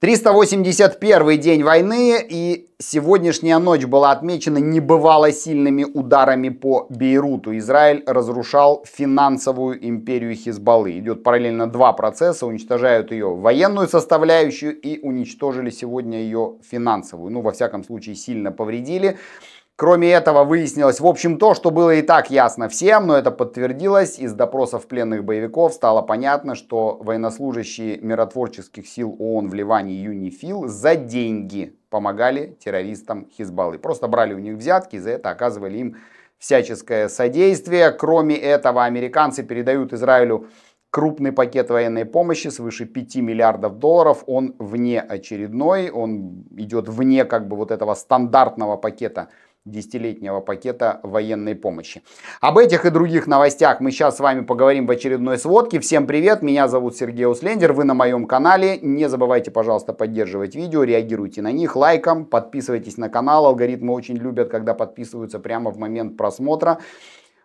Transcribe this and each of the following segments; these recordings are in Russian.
381 день войны, и сегодняшняя ночь была отмечена небывало сильными ударами по Бейруту. Израиль разрушал финансовую империю Хизбаллы. Идет параллельно два процесса, уничтожают ее военную составляющую и уничтожили сегодня ее финансовую. Ну, во всяком случае, сильно повредили. Кроме этого, выяснилось, в общем, то, что было и так ясно всем, но это подтвердилось. Из допросов пленных боевиков стало понятно, что военнослужащие миротворческих сил ООН в Ливане ЮНИФИЛ за деньги помогали террористам Хизбаллы. Просто брали у них взятки за это оказывали им всяческое содействие. Кроме этого, американцы передают Израилю крупный пакет военной помощи свыше 5 миллиардов долларов. Он вне очередной, он идет вне как бы вот этого стандартного пакета десятилетнего пакета военной помощи. Об этих и других новостях мы сейчас с вами поговорим в очередной сводке. Всем привет, меня зовут Сергей Услендер, вы на моем канале. Не забывайте, пожалуйста, поддерживать видео, реагируйте на них лайком, подписывайтесь на канал. Алгоритмы очень любят, когда подписываются прямо в момент просмотра.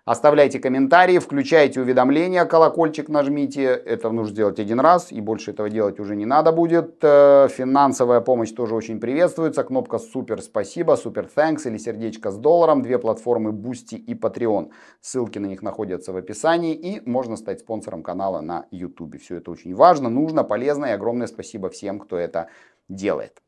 Оставляйте комментарии, включайте уведомления, колокольчик нажмите. Это нужно сделать один раз, и больше этого делать уже не надо будет. Э, финансовая помощь тоже очень приветствуется. Кнопка «Супер спасибо», «Супер thanks» или «Сердечко с долларом». Две платформы Boosty и Patreon. Ссылки на них находятся в описании. И можно стать спонсором канала на YouTube. Все это очень важно, нужно, полезно. И огромное спасибо всем, кто это делает.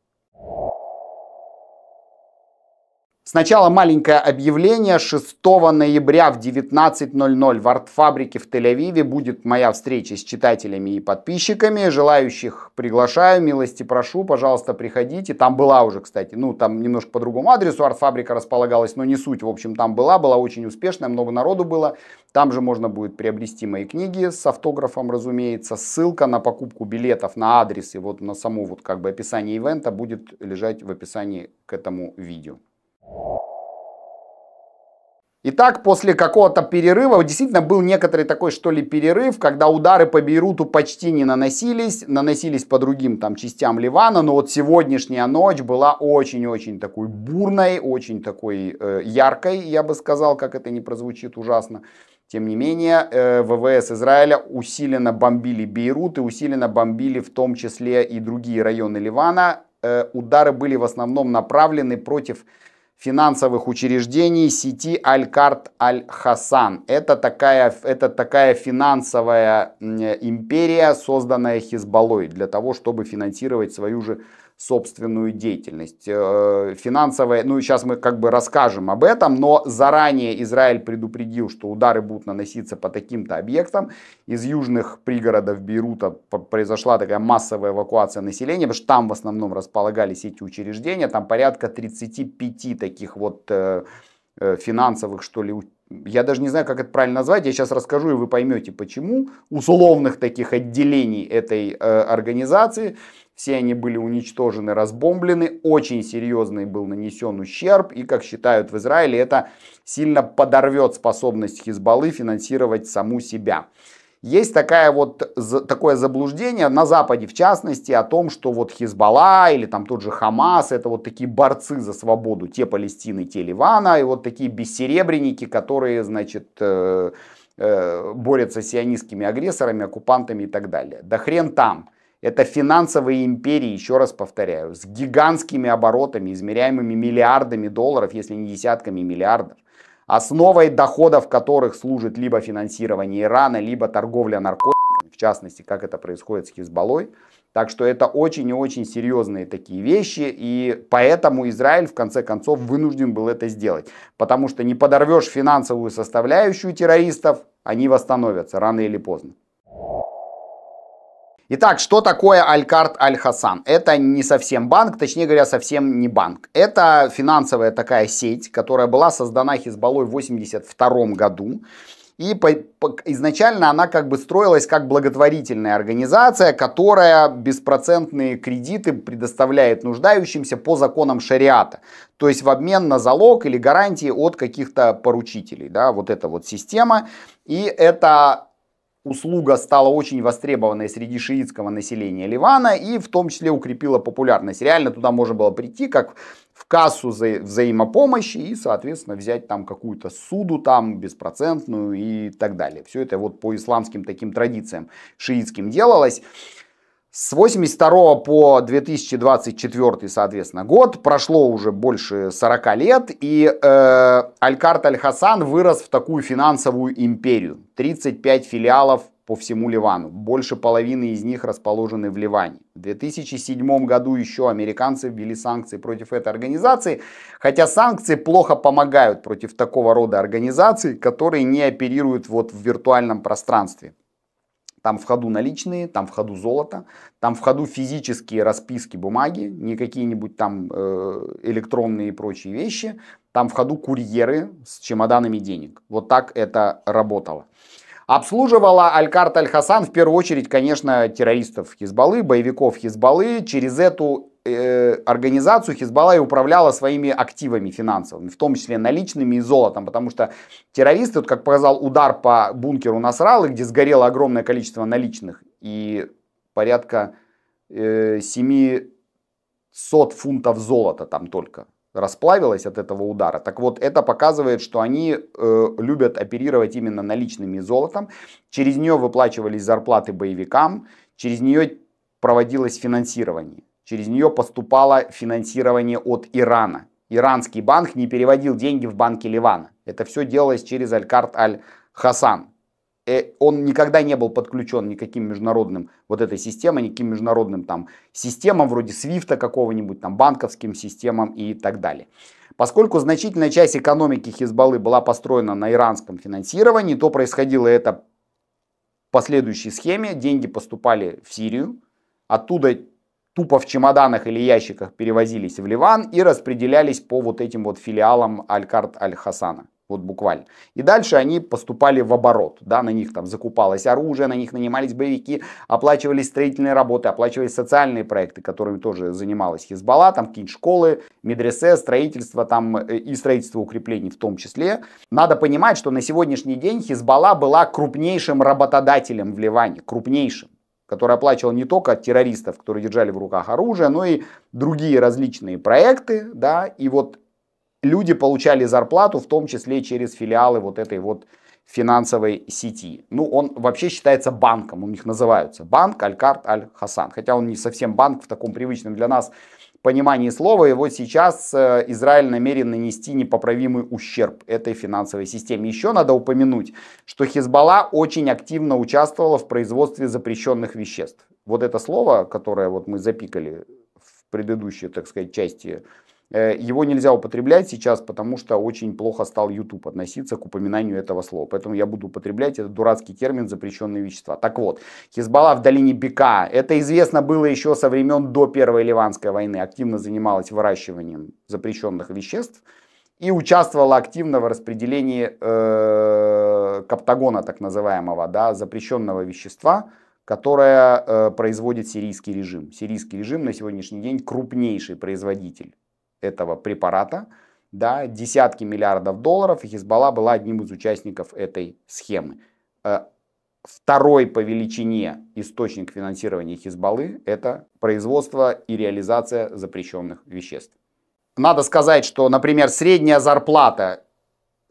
Сначала маленькое объявление. 6 ноября в 19.00 в арт-фабрике в Тель-Авиве будет моя встреча с читателями и подписчиками. Желающих приглашаю, милости прошу, пожалуйста, приходите. Там была уже, кстати, ну там немножко по другому адресу арт-фабрика располагалась, но не суть. В общем, там была, была очень успешная, много народу было. Там же можно будет приобрести мои книги с автографом, разумеется. Ссылка на покупку билетов на адрес и вот на само вот как бы описание ивента будет лежать в описании к этому видео. Итак, после какого-то перерыва, действительно был некоторый такой, что ли, перерыв, когда удары по Бейруту почти не наносились, наносились по другим там частям Ливана, но вот сегодняшняя ночь была очень-очень такой бурной, очень такой э, яркой, я бы сказал, как это не прозвучит ужасно. Тем не менее, э, ВВС Израиля усиленно бомбили Бейрут и усиленно бомбили в том числе и другие районы Ливана. Э, удары были в основном направлены против финансовых учреждений сети Аль-Карт Аль-Хасан. Это такая, это такая финансовая империя, созданная Хизбаллой для того, чтобы финансировать свою же собственную деятельность. Э, финансовая, ну сейчас мы как бы расскажем об этом, но заранее Израиль предупредил, что удары будут наноситься по таким-то объектам. Из южных пригородов Бейрута произошла такая массовая эвакуация населения, потому что там в основном располагались эти учреждения, там порядка 35 таких вот э, э, финансовых, что ли, я даже не знаю, как это правильно назвать, я сейчас расскажу, и вы поймете, почему, условных таких отделений этой э, организации, все они были уничтожены, разбомблены, очень серьезный был нанесен ущерб, и, как считают в Израиле, это сильно подорвет способность Хизбаллы финансировать саму себя. Есть такая вот, такое заблуждение на Западе, в частности, о том, что вот Хизбалла или там тот же Хамас, это вот такие борцы за свободу, те Палестины, те Ливана, и вот такие бессеребренники, которые, значит, э, э, борются с сионистскими агрессорами, оккупантами и так далее. Да хрен там. Это финансовые империи, еще раз повторяю, с гигантскими оборотами, измеряемыми миллиардами долларов, если не десятками миллиардов, основой доходов которых служит либо финансирование Ирана, либо торговля наркотиками, в частности, как это происходит с Хизбаллой. Так что это очень и очень серьезные такие вещи, и поэтому Израиль в конце концов вынужден был это сделать. Потому что не подорвешь финансовую составляющую террористов, они восстановятся рано или поздно. Итак, что такое Аль-Карт Аль-Хасан? Это не совсем банк, точнее говоря, совсем не банк. Это финансовая такая сеть, которая была создана Хизбаллой в 1982 году. И по, по, изначально она как бы строилась как благотворительная организация, которая беспроцентные кредиты предоставляет нуждающимся по законам шариата. То есть в обмен на залог или гарантии от каких-то поручителей. Да, вот эта вот система. И это услуга стала очень востребованной среди шиитского населения Ливана и в том числе укрепила популярность. Реально туда можно было прийти как в кассу вза- взаимопомощи и, соответственно, взять там какую-то суду там беспроцентную и так далее. Все это вот по исламским таким традициям шиитским делалось. С 82 по 2024, соответственно, год прошло уже больше 40 лет, и э, Алькарт Аль-Хасан вырос в такую финансовую империю. 35 филиалов по всему Ливану. Больше половины из них расположены в Ливане. В 2007 году еще американцы ввели санкции против этой организации, хотя санкции плохо помогают против такого рода организаций, которые не оперируют вот в виртуальном пространстве. Там в ходу наличные, там в ходу золото, там в ходу физические расписки бумаги, не какие-нибудь там э, электронные и прочие вещи. Там в ходу курьеры с чемоданами денег. Вот так это работало. Обслуживала Аль-Карт Аль-Хасан в первую очередь, конечно, террористов Хизбаллы, боевиков Хизбаллы. Через эту э, организацию Хизбалла и управляла своими активами финансовыми, в том числе наличными и золотом, потому что террористы, вот, как показал удар по бункеру Насралы, где сгорело огромное количество наличных и порядка э, 700 фунтов золота там только расплавилось от этого удара. Так вот, это показывает, что они э, любят оперировать именно наличными и золотом. Через нее выплачивались зарплаты боевикам, через нее проводилось финансирование. Через нее поступало финансирование от Ирана. Иранский банк не переводил деньги в банки Ливана. Это все делалось через Аль-Карт Аль-Хасан. Э, он никогда не был подключен никаким международным вот этой системой, никаким международным там системам вроде Свифта какого-нибудь, там банковским системам и так далее. Поскольку значительная часть экономики Хизбаллы была построена на иранском финансировании, то происходило это по следующей схеме. Деньги поступали в Сирию, оттуда тупо в чемоданах или ящиках перевозились в Ливан и распределялись по вот этим вот филиалам Аль-Карт Аль-Хасана. Вот буквально. И дальше они поступали в оборот. Да, на них там закупалось оружие, на них нанимались боевики, оплачивались строительные работы, оплачивались социальные проекты, которыми тоже занималась Хизбалла, там какие-нибудь школы, медресе, строительство там э, и строительство укреплений в том числе. Надо понимать, что на сегодняшний день Хизбалла была крупнейшим работодателем в Ливане, крупнейшим который оплачивал не только террористов, которые держали в руках оружие, но и другие различные проекты, да, и вот люди получали зарплату, в том числе через филиалы вот этой вот финансовой сети. Ну, он вообще считается банком, у них называются банк Аль-Карт Аль-Хасан, хотя он не совсем банк в таком привычном для нас понимании слова, и вот сейчас э, Израиль намерен нанести непоправимый ущерб этой финансовой системе. Еще надо упомянуть, что Хизбалла очень активно участвовала в производстве запрещенных веществ. Вот это слово, которое вот мы запикали в предыдущей, так сказать, части Э, его нельзя употреблять сейчас, потому что очень плохо стал YouTube относиться к упоминанию этого слова. Поэтому я буду употреблять этот дурацкий термин «запрещенные вещества». Так вот, Хизбалла в долине Бека. Это известно было еще со времен до Первой Ливанской войны. Активно занималась выращиванием запрещенных веществ и участвовала активно в распределении э, каптагона, так называемого, да, запрещенного вещества, которое э, производит сирийский режим. Сирийский режим на сегодняшний день крупнейший производитель этого препарата, да, десятки миллиардов долларов, и Хизбалла была одним из участников этой схемы. Э, второй по величине источник финансирования Хизбаллы – это производство и реализация запрещенных веществ. Надо сказать, что, например, средняя зарплата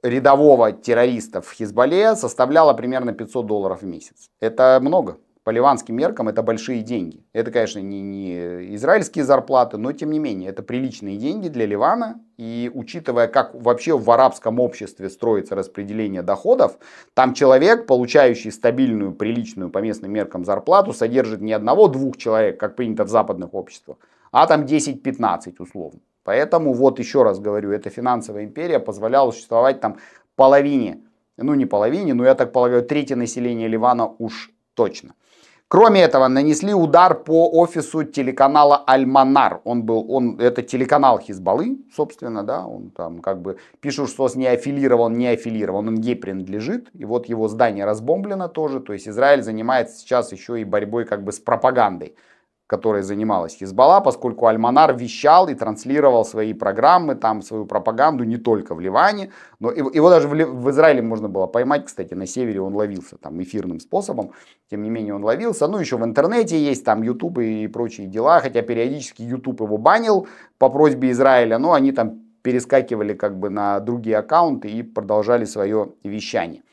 рядового террориста в Хизбалле составляла примерно 500 долларов в месяц. Это много по ливанским меркам это большие деньги. Это, конечно, не, не израильские зарплаты, но тем не менее, это приличные деньги для Ливана. И учитывая, как вообще в арабском обществе строится распределение доходов, там человек, получающий стабильную, приличную по местным меркам зарплату, содержит не одного-двух человек, как принято в западных обществах, а там 10-15 условно. Поэтому, вот еще раз говорю, эта финансовая империя позволяла существовать там половине, ну не половине, но я так полагаю, трети населения Ливана уж точно. Кроме этого, нанесли удар по офису телеканала Альманар. Он был, он, это телеканал Хизбаллы, собственно, да, он там как бы пишут, что с не аффилирован, не аффилирован, он ей принадлежит. И вот его здание разбомблено тоже, то есть Израиль занимается сейчас еще и борьбой как бы с пропагандой которой занималась Хизбалла, поскольку Альманар вещал и транслировал свои программы, там свою пропаганду не только в Ливане, но его даже в, Израиле можно было поймать, кстати, на севере он ловился там эфирным способом, тем не менее он ловился, ну еще в интернете есть там YouTube и прочие дела, хотя периодически YouTube его банил по просьбе Израиля, но они там перескакивали как бы на другие аккаунты и продолжали свое вещание.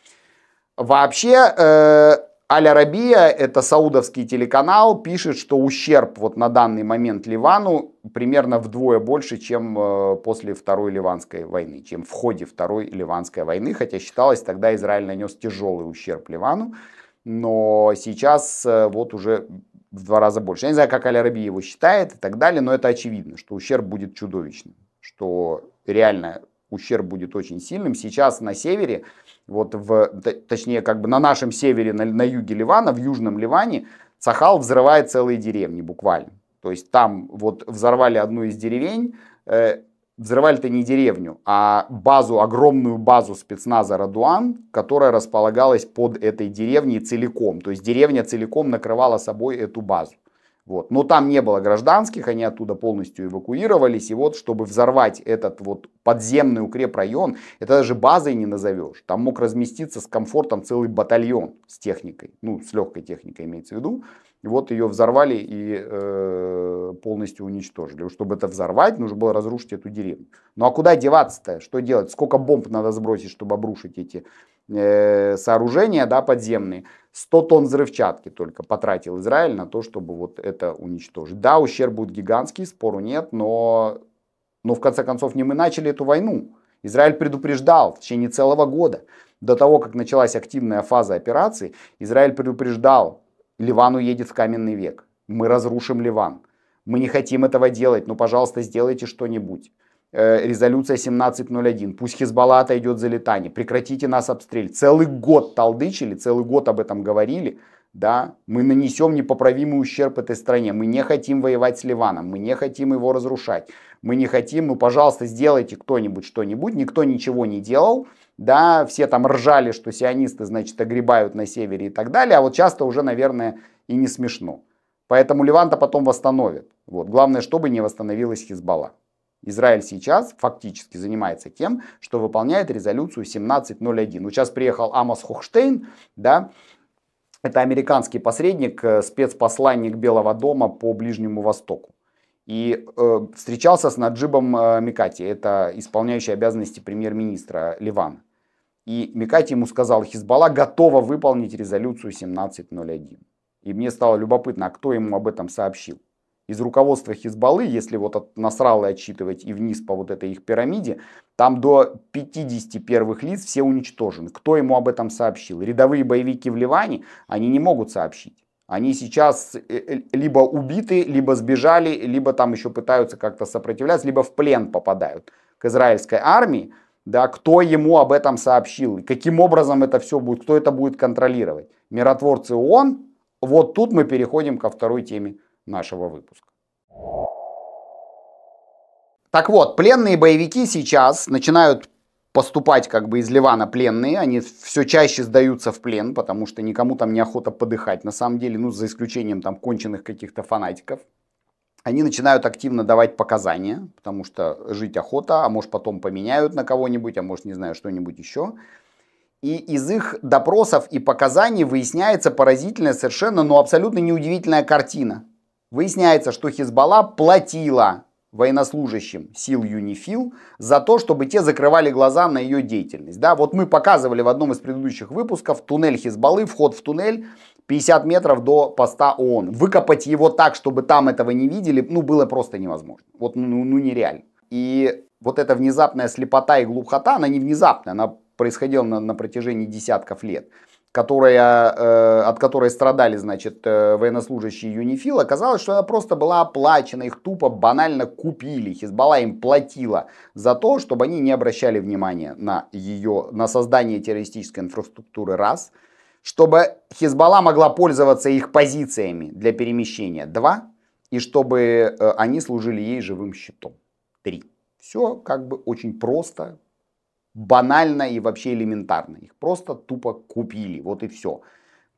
Вообще, э Аль-Арабия, это саудовский телеканал, пишет, что ущерб вот на данный момент Ливану примерно вдвое больше, чем э, после Второй Ливанской войны, чем в ходе Второй Ливанской войны, хотя считалось тогда Израиль нанес тяжелый ущерб Ливану, но сейчас э, вот уже в два раза больше. Я не знаю, как Аль-Арабия его считает и так далее, но это очевидно, что ущерб будет чудовищным, что реально ущерб будет очень сильным. Сейчас на севере, вот в, точнее как бы на нашем севере, на, на юге Ливана, в южном Ливане, Сахал взрывает целые деревни буквально. То есть там вот взорвали одну из деревень, э, взрывали-то не деревню, а базу, огромную базу спецназа «Радуан», которая располагалась под этой деревней целиком. То есть деревня целиком накрывала собой эту базу. Вот. Но там не было гражданских, они оттуда полностью эвакуировались. И вот, чтобы взорвать этот вот подземный укрепрайон, это даже базой не назовешь. Там мог разместиться с комфортом целый батальон с техникой, ну, с легкой техникой имеется в виду. И вот ее взорвали и э, полностью уничтожили. Чтобы это взорвать, нужно было разрушить эту деревню. Ну а куда деваться-то? Что делать? Сколько бомб надо сбросить, чтобы обрушить эти Э, сооружения да, подземные. 100 тонн взрывчатки только потратил Израиль на то, чтобы вот это уничтожить. Да, ущерб будет гигантский, спору нет, но, но в конце концов не мы начали эту войну. Израиль предупреждал в течение целого года. До того, как началась активная фаза операции, Израиль предупреждал, Ливан уедет в каменный век. Мы разрушим Ливан. Мы не хотим этого делать, но, ну, пожалуйста, сделайте что-нибудь. Э, резолюция 1701, пусть Хизбалла отойдет за летание, прекратите нас обстрел. Целый год толдычили, целый год об этом говорили, да, мы нанесем непоправимый ущерб этой стране, мы не хотим воевать с Ливаном, мы не хотим его разрушать, мы не хотим, ну, пожалуйста, сделайте кто-нибудь что-нибудь, никто ничего не делал, да, все там ржали, что сионисты, значит, огребают на севере и так далее, а вот часто уже, наверное, и не смешно. Поэтому Ливан то потом восстановит. Вот. Главное, чтобы не восстановилась Хизбалла. Израиль сейчас фактически занимается тем, что выполняет резолюцию 1701. Вот сейчас приехал Амос Хохштейн, да, это американский посредник, э, спецпосланник Белого дома по Ближнему Востоку. И э, встречался с Наджибом э, Микати, это исполняющий обязанности премьер-министра Ливана. И Микати ему сказал, Хизбалла готова выполнить резолюцию 1701. И мне стало любопытно, а кто ему об этом сообщил из руководства Хизбаллы, если вот от Насрала отчитывать и вниз по вот этой их пирамиде, там до 50 первых лиц все уничтожены. Кто ему об этом сообщил? Рядовые боевики в Ливане, они не могут сообщить. Они сейчас э, э, либо убиты, либо сбежали, либо там еще пытаются как-то сопротивляться, либо в плен попадают к израильской армии. Да, кто ему об этом сообщил, каким образом это все будет, кто это будет контролировать. Миротворцы ООН, вот тут мы переходим ко второй теме нашего выпуска. Так вот, пленные боевики сейчас начинают поступать как бы из Ливана пленные, они все чаще сдаются в плен, потому что никому там неохота подыхать, на самом деле, ну, за исключением там конченых каких-то фанатиков. Они начинают активно давать показания, потому что жить охота, а может потом поменяют на кого-нибудь, а может, не знаю, что-нибудь еще. И из их допросов и показаний выясняется поразительная совершенно, но абсолютно неудивительная картина. Выясняется, что Хизбалла платила военнослужащим сил Юнифил за то, чтобы те закрывали глаза на ее деятельность. Да, вот мы показывали в одном из предыдущих выпусков туннель Хизбаллы, вход в туннель 50 метров до поста ООН. Выкопать его так, чтобы там этого не видели, ну, было просто невозможно. Вот, ну, ну, ну нереально. И вот эта внезапная слепота и глухота, она не внезапная, она происходила на, на протяжении десятков лет которая, э, от которой страдали, значит, э, военнослужащие Юнифил, оказалось, что она просто была оплачена, их тупо банально купили. Хизбалла им платила за то, чтобы они не обращали внимания на ее, на создание террористической инфраструктуры раз, чтобы Хизбалла могла пользоваться их позициями для перемещения два, и чтобы э, они служили ей живым щитом три. Все как бы очень просто, банально и вообще элементарно. Их просто тупо купили, вот и все.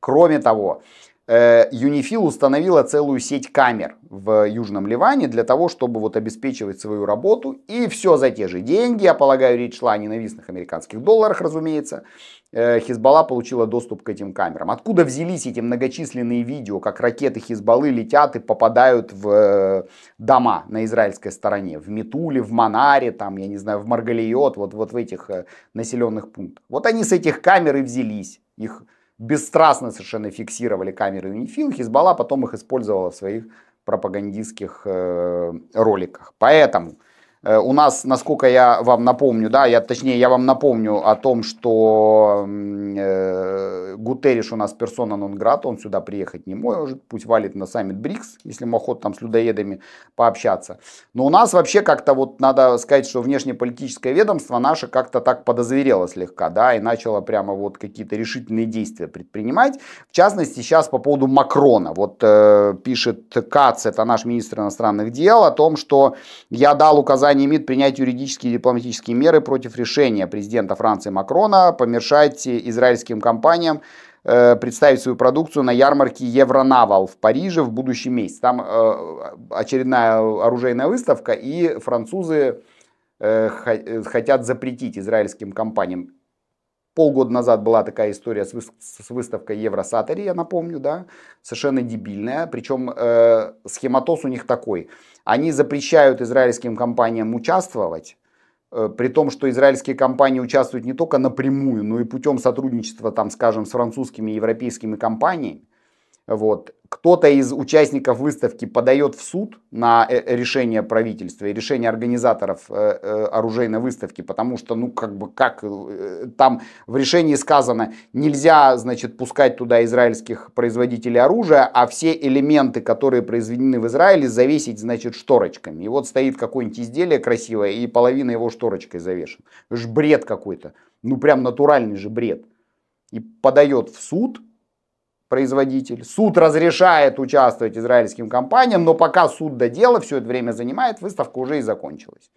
Кроме того, Э, Юнифил установила целую сеть камер в Южном Ливане для того, чтобы вот обеспечивать свою работу. И все за те же деньги, я полагаю, речь шла о ненавистных американских долларах, разумеется, э, Хизбалла получила доступ к этим камерам. Откуда взялись эти многочисленные видео, как ракеты Хизбаллы летят и попадают в э, дома на израильской стороне, в Метуле, в Манаре, там, я не знаю, в Маргалиот, вот, вот в этих населенных пунктах. Вот они с этих камер и взялись. Их бесстрастно совершенно фиксировали камеры UNIFIL, Хизбалла потом их использовала в своих пропагандистских э, роликах. Поэтому Э, у нас, насколько я вам напомню, да, я, точнее, я вам напомню о том, что э, Гутериш у нас персона нон он сюда приехать не может, пусть валит на саммит БРИКС, если ему охота там с людоедами пообщаться. Но у нас вообще как-то вот надо сказать, что внешнеполитическое ведомство наше как-то так подозверело слегка, да, и начало прямо вот какие-то решительные действия предпринимать. В частности, сейчас по поводу Макрона. Вот э, пишет Кац, это наш министр иностранных дел, о том, что я дал указание не имеет принять юридические и дипломатические меры против решения президента Франции Макрона помешать израильским компаниям э, представить свою продукцию на ярмарке Евронавал в Париже в будущем месяце. Там э, очередная оружейная выставка, и французы э, хотят запретить израильским компаниям Полгода назад была такая история с, выставкой Евросатори, я напомню, да, совершенно дебильная. Причем э, схематоз у них такой. Они запрещают израильским компаниям участвовать, э, при том, что израильские компании участвуют не только напрямую, но и путем сотрудничества, там, скажем, с французскими и европейскими компаниями. Вот. Кто-то из участников выставки подает в суд на э, э, решение правительства и решение организаторов э, оружейной выставки, потому что, ну, как бы, как там в решении сказано, нельзя, значит, пускать туда израильских производителей оружия, а все элементы, которые произведены в Израиле, завесить, значит, шторочками. И вот стоит какое-нибудь изделие красивое, и половина его шторочкой завешена. Это же бред какой-то. Ну, прям натуральный же бред. И подает в суд – производитель. Суд разрешает участвовать израильским компаниям, но пока суд до дела все это время занимает, выставка уже и закончилась.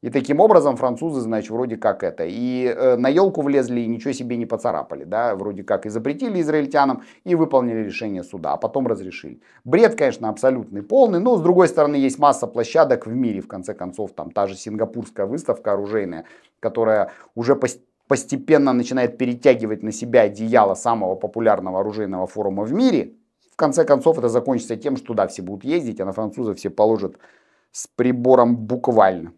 И таким образом французы, значит, вроде как это. И э, на елку влезли и ничего себе не поцарапали, да, вроде как и запретили израильтянам и выполнили решение суда, а потом разрешили. Бред, конечно, абсолютный, полный, но с другой стороны есть масса площадок в мире, в конце концов, там та же сингапурская выставка оружейная, которая уже пост постепенно начинает перетягивать на себя одеяло самого популярного оружейного форума в мире, в конце концов это закончится тем, что туда все будут ездить, а на французов все положат с прибором буквально.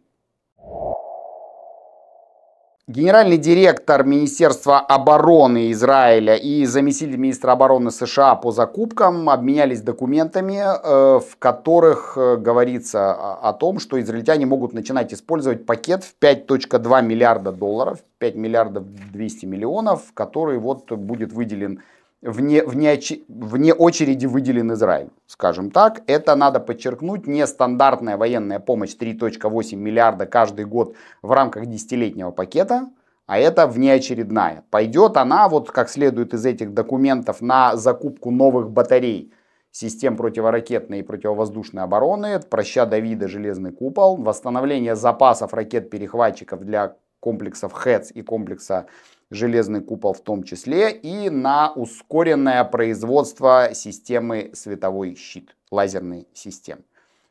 Генеральный директор Министерства обороны Израиля и заместитель министра обороны США по закупкам обменялись документами, э, в которых э, говорится о том, что израильтяне могут начинать использовать пакет в 5.2 миллиарда долларов, 5 миллиардов 200 миллионов, который вот будет выделен вне, вне, вне очереди выделен Израиль, скажем так. Это надо подчеркнуть, нестандартная военная помощь 3.8 миллиарда каждый год в рамках десятилетнего пакета, а это внеочередная. Пойдет она, вот как следует из этих документов, на закупку новых батарей систем противоракетной и противовоздушной обороны, проща Давида «Железный купол», восстановление запасов ракет-перехватчиков для комплексов ХЭЦ и комплекса железный купол в том числе, и на ускоренное производство системы световой щит, лазерной системы.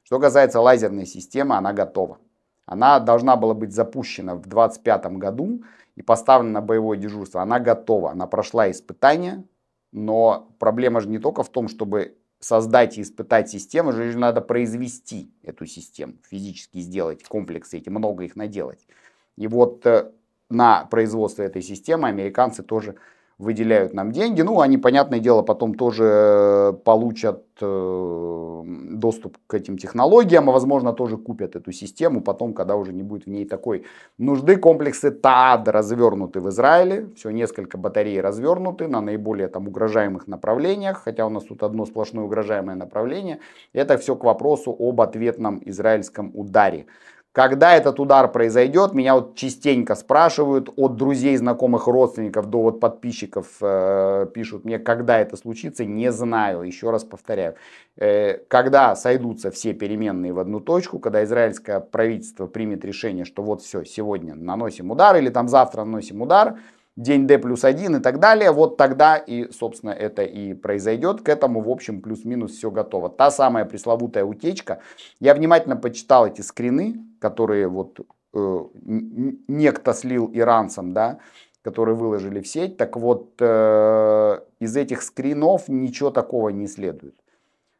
Что касается лазерной системы, она готова. Она должна была быть запущена в 2025 году и поставлена на боевое дежурство. Она готова, она прошла испытания, но проблема же не только в том, чтобы создать и испытать систему, же надо произвести эту систему, физически сделать комплексы эти, много их наделать. И вот э, на производство этой системы американцы тоже выделяют нам деньги. Ну, они, понятное дело, потом тоже э, получат э, доступ к этим технологиям, а, возможно, тоже купят эту систему потом, когда уже не будет в ней такой нужды. Комплексы ТАД развернуты в Израиле, все, несколько батарей развернуты на наиболее там угрожаемых направлениях, хотя у нас тут одно сплошное угрожаемое направление. Это все к вопросу об ответном израильском ударе когда этот удар произойдет, меня вот частенько спрашивают от друзей, знакомых, родственников до вот подписчиков э, пишут мне, когда это случится, не знаю. Еще раз повторяю, э, когда сойдутся все переменные в одну точку, когда израильское правительство примет решение, что вот все, сегодня наносим удар или там завтра наносим удар, день D плюс 1 и так далее, вот тогда и, собственно, это и произойдет. К этому, в общем, плюс-минус все готово. Та самая пресловутая утечка. Я внимательно почитал эти скрины, которые вот э, некто слил иранцам, да, которые выложили в сеть. Так вот, э, из этих скринов ничего такого не следует.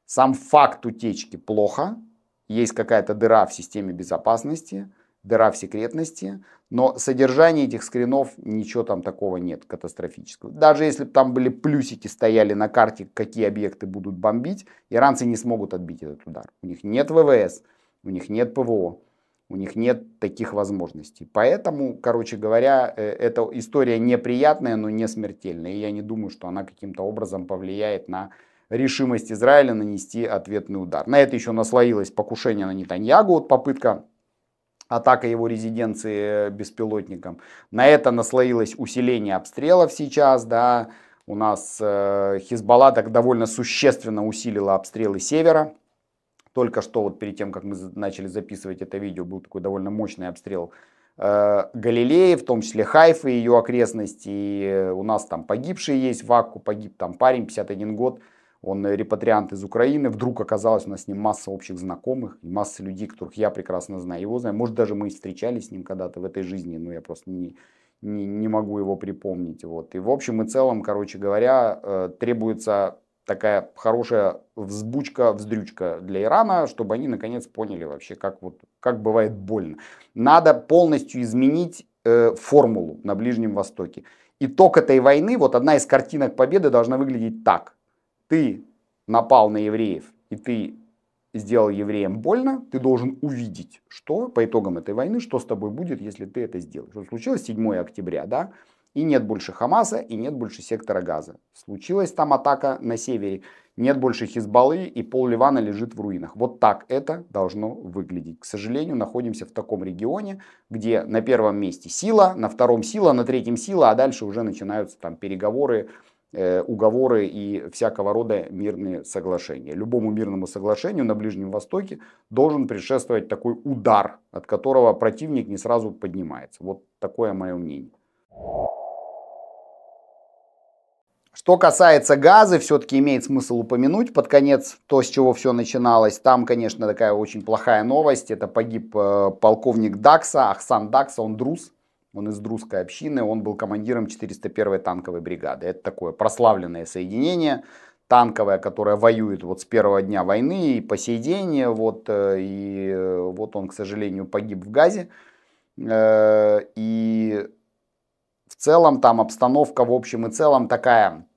Сам факт утечки плохо, есть какая-то дыра в системе безопасности – дыра в секретности, но содержание этих скринов, ничего там такого нет катастрофического. Даже если бы там были плюсики, стояли на карте, какие объекты будут бомбить, иранцы не смогут отбить этот удар. У них нет ВВС, у них нет ПВО, у них нет таких возможностей. Поэтому, короче говоря, э, эта история неприятная, но не смертельная. И я не думаю, что она каким-то образом повлияет на решимость Израиля нанести ответный удар. На это еще наслоилось покушение на Нетаньягу, вот попытка атака его резиденции э, беспилотником. На это наслоилось усиление обстрелов сейчас, да, у нас э, Хизбалла так довольно существенно усилила обстрелы севера. Только что вот перед тем, как мы начали записывать это видео, был такой довольно мощный обстрел э, Галилеи, в том числе Хайфа и ее окрестности. И э, у нас там погибшие есть, в Акку погиб там парень, 51 год, он э, репатриант из Украины. Вдруг оказалось, у нас с ним масса общих знакомых, масса людей, которых я прекрасно знаю. Его знаю. Может, даже мы и встречались с ним когда-то в этой жизни, но я просто не, не, не могу его припомнить. Вот. И в общем и целом, короче говоря, э, требуется такая хорошая взбучка, вздрючка для Ирана, чтобы они наконец поняли вообще, как, вот, как бывает больно. Надо полностью изменить э, формулу на Ближнем Востоке. Итог этой войны, вот одна из картинок победы должна выглядеть так – ты напал на евреев и ты сделал евреям больно, ты должен увидеть, что по итогам этой войны, что с тобой будет, если ты это сделаешь. Вот случилось 7 октября, да, и нет больше Хамаса, и нет больше сектора газа. Случилась там атака на севере, нет больше Хизбаллы, и пол Ливана лежит в руинах. Вот так это должно выглядеть. К сожалению, находимся в таком регионе, где на первом месте сила, на втором сила, на третьем сила, а дальше уже начинаются там переговоры, Э, уговоры и всякого рода мирные соглашения. Любому мирному соглашению на Ближнем Востоке должен предшествовать такой удар, от которого противник не сразу поднимается. Вот такое мое мнение. Что касается газа, все-таки имеет смысл упомянуть под конец то, с чего все начиналось. Там, конечно, такая очень плохая новость. Это погиб э, полковник Дакса, Ахсан Дакса, он друз, он из друзской общины, он был командиром 401-й танковой бригады. Это такое прославленное соединение танковое, которое воюет вот с первого дня войны и по сей день. Э, вот, э, и э, вот он, к сожалению, погиб в Газе. И в целом там обстановка в общем и целом такая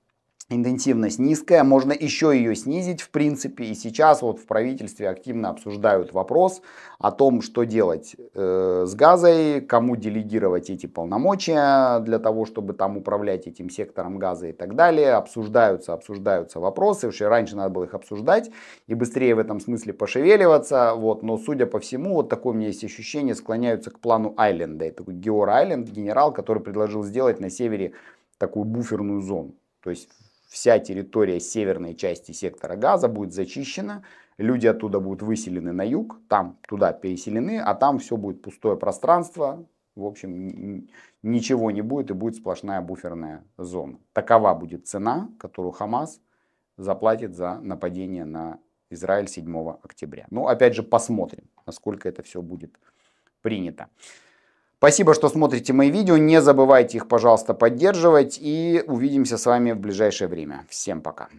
интенсивность низкая, можно еще ее снизить в принципе. И сейчас вот в правительстве активно обсуждают вопрос о том, что делать э, с газой, кому делегировать эти полномочия для того, чтобы там управлять этим сектором газа и так далее. Обсуждаются, обсуждаются вопросы. Вообще раньше надо было их обсуждать и быстрее в этом смысле пошевеливаться. Вот. Но судя по всему, вот такое у меня есть ощущение, склоняются к плану Айленда. Это Геор Айленд, генерал, который предложил сделать на севере такую буферную зону. То есть вся территория северной части сектора газа будет зачищена, люди оттуда будут выселены на юг, там туда переселены, а там все будет пустое пространство, в общем, ничего не будет и будет сплошная буферная зона. Такова будет цена, которую Хамас заплатит за нападение на Израиль 7 октября. Ну, опять же, посмотрим, насколько это все будет принято. Спасибо, что смотрите мои видео. Не забывайте их, пожалуйста, поддерживать. И увидимся с вами в ближайшее время. Всем пока.